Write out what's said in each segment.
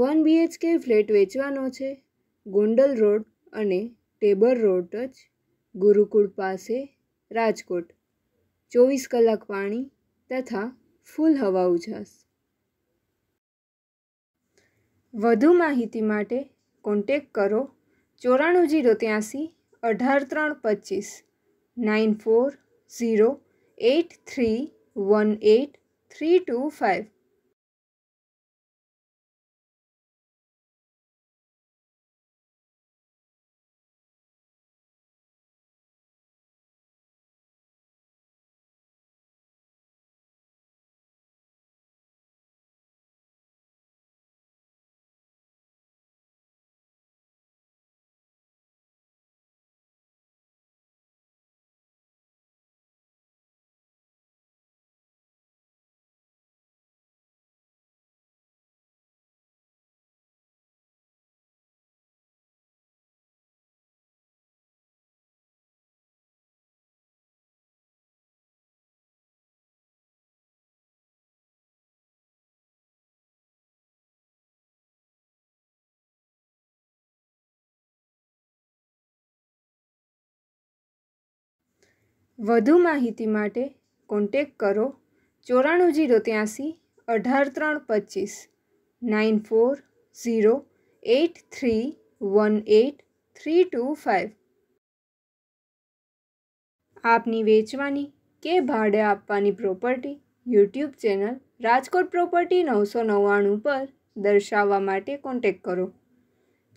one BHK flat વેચવાનો છે Gondal road અને ટેબર રોડ ટચ ગુરુકુળ પાસે રાજકોટ ચોવીસ કલાક પાણી તથા ફૂલ હવા ઉજાસ વધુ માહિતી માટે કોન્ટેક કરો ચોરાણું જીરો ત્યાંસી અઢાર ત્રણ પચીસ nine four zero eight three one eight three two five વધુ માહિતી માટે કોન્ટેક કરો ચોરાણું જીરો ત્યાંસી અઢાર ત્રણ પચીસ nine four zero eight three one eight three two five આપની વેચવાની કે ભાડે આપવાની property YouTube channel Rajkot property નવસો નવ્વાણું પર દર્શાવવા માટે કોન્ટેક કરો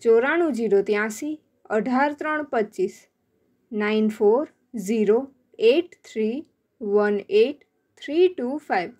ચોરાણું જીરો ત્યાંસી અઢાર ત્રણ પચીસ nine four zero eight three one eight three two five